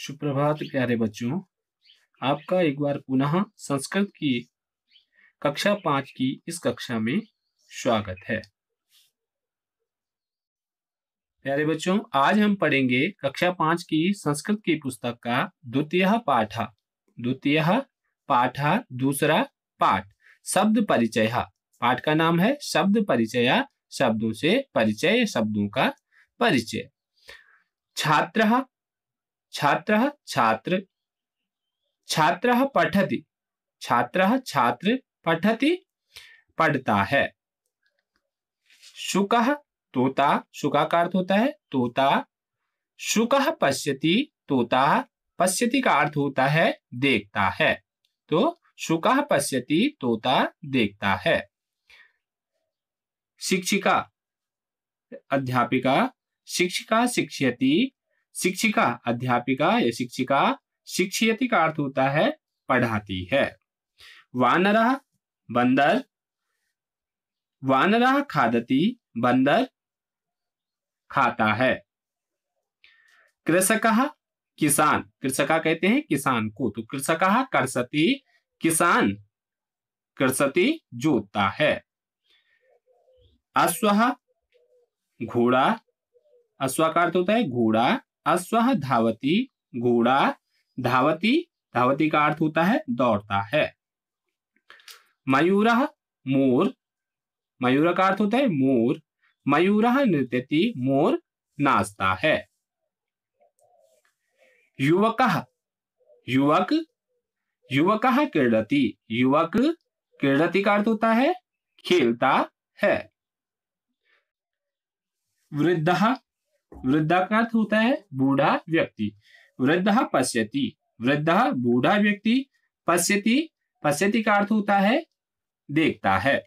सुप्रभात प्यारे बच्चों आपका एक बार पुनः संस्कृत की कक्षा पांच की इस कक्षा में स्वागत है प्यारे बच्चों आज हम पढ़ेंगे कक्षा पांच की संस्कृत की पुस्तक का द्वितीय पाठा द्वितीय पाठा दूसरा पाठ शब्द परिचय पाठ का नाम है शब्द परिचय शब्दों से परिचय शब्दों का परिचय छात्र छात्र छात्र छात्र पठति छात्र छात्र पठति पढ़ता है शुक तोता शुका का अर्थ होता है तोता शुक पश्यति तोता पश्यति का अर्थ होता है देखता है तो शुक पश्यति तोता देखता है शिक्षिका अध्यापिका शिक्षिका शिक्षयति शिक्षिका अध्यापिका या शिक्षिका शिक्षयति का अर्थ होता है पढ़ाती है वानर बंदर वानर खादती बंदर खाता है कृषक किसान कृषका कहते हैं किसान को तो कृषक करसती किसान करसती जोतता है अश्व घोड़ा अश्व का अर्थ होता है घोड़ा अश्व धावती घोड़ा धावती धावती का अर्थ होता है दौड़ता है मयूर मोर मयूर का अर्थ होता है मोर मयूर नृत्यति मोर नाचता है युवक युवक युवक क्रीडति युवक क्रीडति का अर्थ होता है खेलता है वृद्ध वृद्धा का अर्थ होता है बूढ़ा व्यक्ति वृद्धा पश्यति वृद्ध बूढ़ा व्यक्ति पश्यति पश्यति का अर्थ होता है देखता है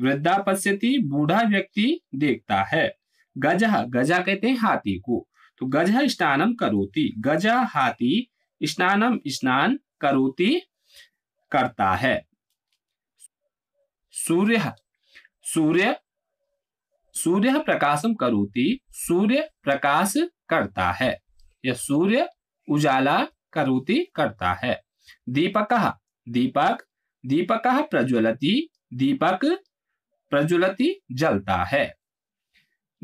वृद्धा पश्यति बूढ़ा व्यक्ति देखता है गजह गजा कहते हैं हाथी को तो गजह स्नानम करोति गजा हाथी स्नानम स्नान करोति करता है सूर्य सूर्य सूर्य प्रकाशम करोती सूर्य प्रकाश करता है यह सूर्य उजाला करोती करता है दीपक दीपक दीपक प्रज्वलति दीपक प्रज्वलति जलता है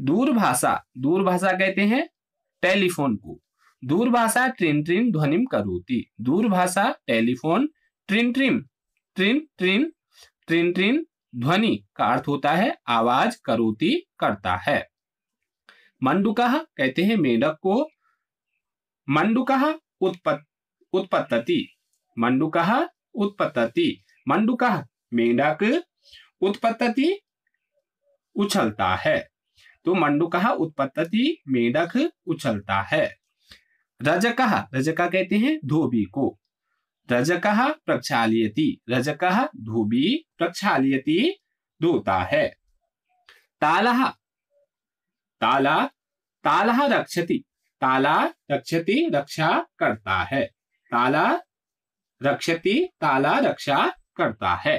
दूरभाषा दूरभाषा कहते हैं टेलीफोन को दूरभाषा ट्रिन ट्रिन ध्वनिम करोती दूरभाषा टेलीफोन ट्रिन ट्रिन ट्रिन ट्रिन ट्रिन ट्रिन ध्वनि का अर्थ होता है आवाज करोती करता है मंडुका कहते हैं मेढक को मंडुका उत्पत उत्पत्ति मंडुका उत्पत्ति मंडुका मेढक उत्पत्ति उछलता है तो मंडुका उत्पत्ति मेढक उछलता है रजकहा रजका कहते हैं धोबी को रजक प्रक्षालयति रजक धूबी प्रक्षाती दूता है ताला ताला ताला रक्षति ताला रक्षति रक्षा करता है ताला रक्षति ताला रक्षा करता है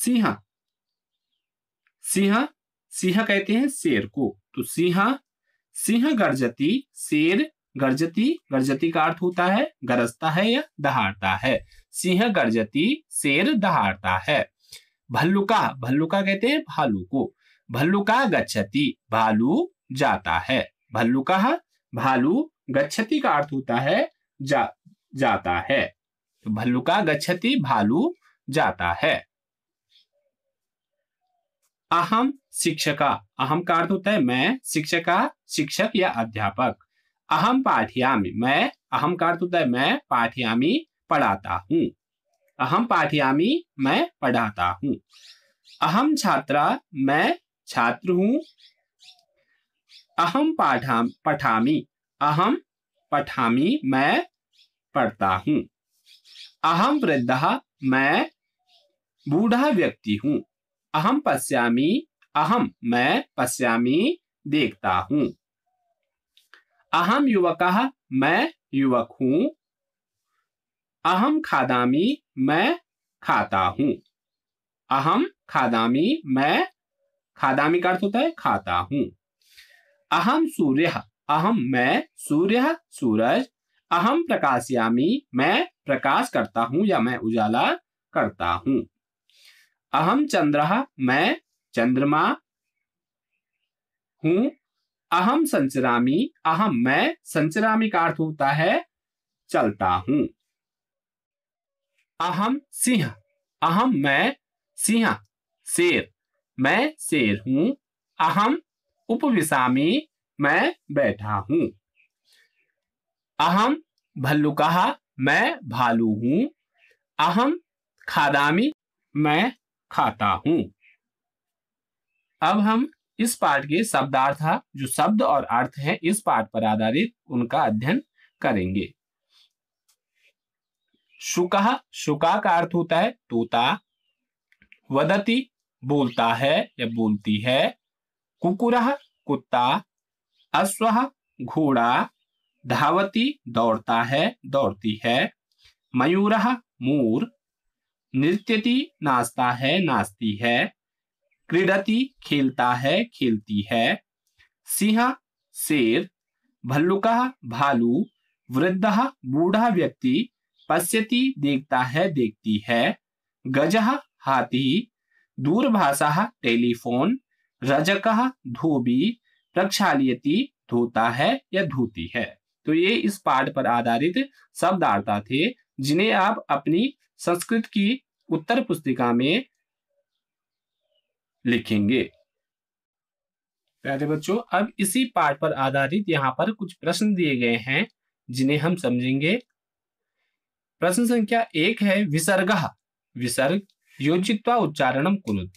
सिंह सिंह सिंह कहते हैं शेर को तो सिंह सिंह गर्जती शेर गर्जती गर्जती का अर्थ होता है गरजता है या दहाड़ता है सिंह गर्जती शेर दहाड़ता है भल्लुका भल्लुका कहते हैं भालू को भल्लुका गच्छति भालू जाता है भल्लुका भालू गच्छति का अर्थ होता है जा जाता है तो भल्लुका गच्छति भालू जाता है अहम शिक्षका अहम का अर्थ होता है मैं शिक्षका शिक्षक या अध्यापक अहम पाठ्यामी मैं अहम का अर्थ होता है मैं पाठ्यामी पढ़ाता हूँ अहम पाठ्यामी मैं पढ़ाता हूँ अहम छात्रा मैं छात्र हूँ अहम पाठा पठामी अहम पठामी मैं पढ़ता हूँ अहम वृद्धा मैं बूढ़ा व्यक्ति हूँ अहम पश्यामी अहम मैं पश्यामी देखता हूँ अहम युवक मैं युवक हूं अहम खादामी मैं खाता हूं अहम खादामी मैं खादामी का अर्थ होता है खाता हूं अहम सूर्य अहम मैं सूर्य सूरज अहम प्रकाशयामी मैं प्रकाश करता हूं या मैं उजाला करता हूं अहम चंद्र मैं चंद्रमा हूं अहम संचरामी अहम मैं संचरामी का अर्थ होता है चलता हूं अहम सिंह अहम मैं सिंह शेर मैं शेर हूं अहम उपविशामी मैं बैठा हूं अहम भल्लुका मैं भालू हूं अहम खादामी मैं खाता हूं अब हम इस पाठ के शब्दार्थ जो शब्द और अर्थ हैं इस पाठ पर आधारित उनका अध्ययन करेंगे शुका शुका का अर्थ होता है तोता वदती बोलता है या बोलती है कुकुर कुत्ता अश्व घोड़ा धावती दौड़ता है दौड़ती है मयूर मूर नृत्यति नाचता है नाचती है क्रीडति खेलता है खेलती है सिंह शेर भल्लुक भालू वृद्ध बूढ़ा व्यक्ति पश्यति देखता है देखती है गज हाथी दूरभाषा टेलीफोन रजक धोबी प्रक्षालियती धोता है या धोती है तो ये इस पाठ पर आधारित शब्दार्था थे जिन्हें आप अपनी संस्कृत की उत्तर पुस्तिका में लिखेंगे प्यारे बच्चों अब इसी पाठ पर आधारित यहाँ पर कुछ प्रश्न दिए गए हैं जिन्हें हम समझेंगे प्रश्न संख्या एक है विसर्ग विसर्ग योजित्वा उच्चारणम कुल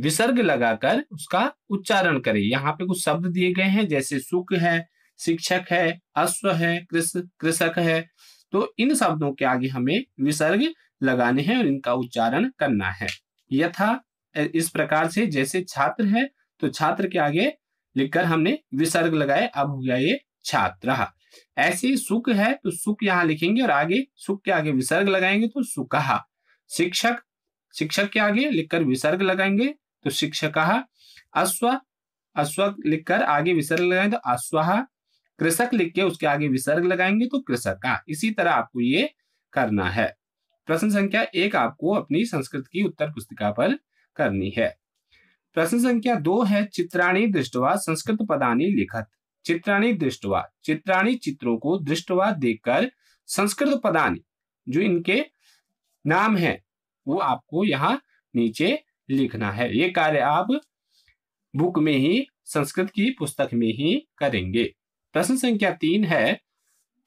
विसर्ग लगाकर उसका उच्चारण करें यहाँ पे कुछ शब्द दिए गए हैं जैसे सुख है शिक्षक है अश्व है कृषक है तो इन शब्दों के आगे हमें विसर्ग लगाने हैं और इनका उच्चारण करना है यथा इस प्रकार से जैसे छात्र है तो छात्र के आगे लिखकर हमने विसर्ग लगाए अब हो गया ये छात्र ऐसे सुख है तो सुख यहाँ लिखेंगे और आगे सुख के आगे विसर्ग लगाएंगे तो सुख शिक्षक शिक्षक के आगे लिखकर विसर्ग लगाएंगे तो शिक्षक अश्व अश्व लिखकर आगे विसर्ग लगाएंगे तो अश्वहा कृषक लिख के उसके आगे विसर्ग लगाएंगे तो कृषक का इसी तरह आपको ये करना है प्रश्न संख्या एक आपको अपनी संस्कृत की उत्तर पुस्तिका पर करनी है प्रश्न संख्या दो है चित्राणी दृष्टवा संस्कृत पदानी लिखत चित्राणी दृष्टवा चित्राणी चित्रों को दृष्टवा देखकर संस्कृत पदानी जो इनके नाम है वो आपको यहाँ नीचे लिखना है ये कार्य आप बुक में ही संस्कृत की पुस्तक में ही करेंगे प्रश्न संख्या तीन है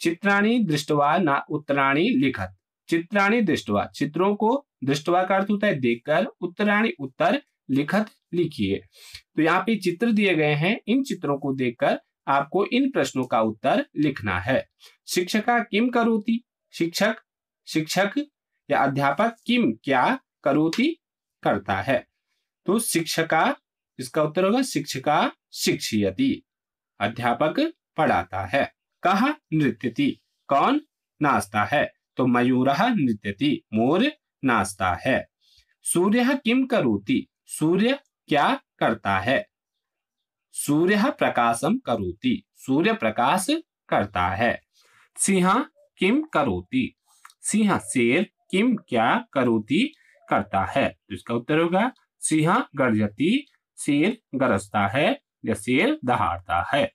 चित्राणी दृष्टवा ना उत्तराणी लिखत चित्राणी दृष्टवा चित्रों को दृष्टवा का अर्थ होता है देखकर उत्तराणी उत्तर लिखत लिखिए तो यहाँ पे चित्र दिए गए हैं इन चित्रों को देखकर आपको इन प्रश्नों का उत्तर लिखना है शिक्षका किम करोती शिक्षक शिक्षक या अध्यापक किम क्या करोती करता है तो शिक्षका इसका उत्तर होगा शिक्षिका शिक्षयती अध्यापक पढ़ाता है कहा नृत्यति कौन नाचता है तो मयूर नृत्यति मोर नाचता है सूर्य किम करोति सूर्य क्या करता है सूर्य प्रकाशम करोति सूर्य प्रकाश करता है सिंह किम करोति सिंह शेर किम क्या करोति करता है तो इसका उत्तर होगा सिंह गर्जती शेर गरजता है या शेर दहाड़ता है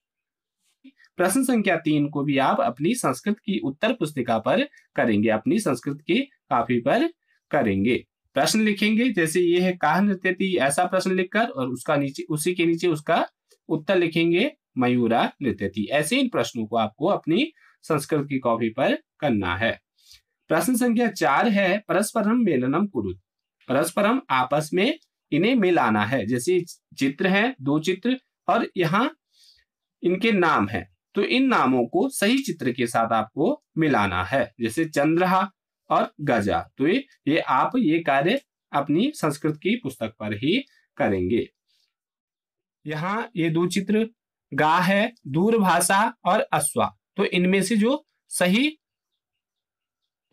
प्रश्न संख्या तीन को भी आप अपनी संस्कृत की उत्तर पुस्तिका पर करेंगे अपनी संस्कृत की कॉपी पर करेंगे प्रश्न लिखेंगे जैसे ये है कहा नृत्यति ऐसा प्रश्न लिखकर और उसका नीचे उसी के नीचे उसका उत्तर लिखेंगे मयूरा नृत्यति ऐसे इन प्रश्नों को आपको अपनी संस्कृत की कॉपी पर करना है प्रश्न संख्या चार है परस्परम मेलनम कुरु परस्परम आपस में इन्हें मिलाना है जैसे चित्र है दो चित्र और यहाँ इनके नाम है तो इन नामों को सही चित्र के साथ आपको मिलाना है जैसे चंद्रहा और गजा तो ये ये आप ये कार्य अपनी संस्कृत की पुस्तक पर ही करेंगे यहाँ ये दो चित्र गा है दूरभाषा और अश्वा तो इनमें से जो सही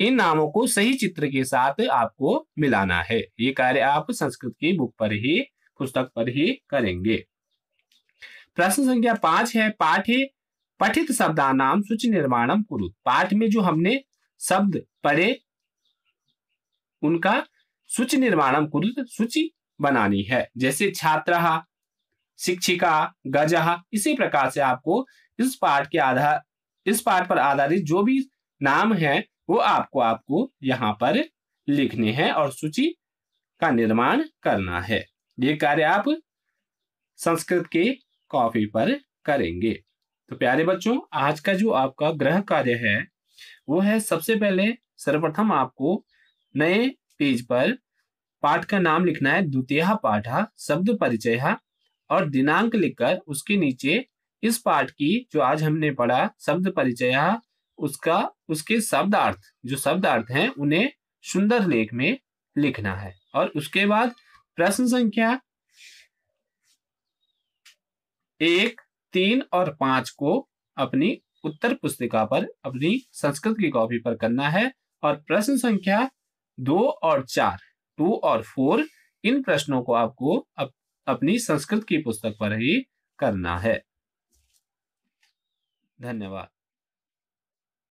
इन नामों को सही चित्र के साथ आपको मिलाना है ये कार्य आप संस्कृत की बुक पर ही पुस्तक पर ही करेंगे प्रश्न संख्या पांच है पाठ्य पठित शब्दानाम सूच निर्माणम कुरु पाठ में जो हमने शब्द पढ़े उनका सूच निर्माणम कुरु सूची बनानी है जैसे छात्र शिक्षिका गजह इसी प्रकार से आपको इस पाठ के आधार इस पाठ पर आधारित जो भी नाम है वो आपको आपको यहाँ पर लिखने हैं और सूची का निर्माण करना है ये कार्य आप संस्कृत के कॉपी पर करेंगे तो प्यारे बच्चों आज का जो आपका ग्रह कार्य है वो है सबसे पहले सर्वप्रथम आपको नए पेज पर पाठ का नाम लिखना है द्वितीय पाठ शब्द परिचय और दिनांक लिखकर उसके नीचे इस पाठ की जो आज हमने पढ़ा शब्द परिचय उसका उसके शब्दार्थ जो शब्दार्थ हैं उन्हें सुंदर लेख में लिखना है और उसके बाद प्रश्न संख्या एक तीन और पांच को अपनी उत्तर पुस्तिका पर अपनी संस्कृत की कॉपी पर करना है और प्रश्न संख्या दो और चार टू और फोर इन प्रश्नों को आपको अप, अपनी संस्कृत की पुस्तक पर ही करना है धन्यवाद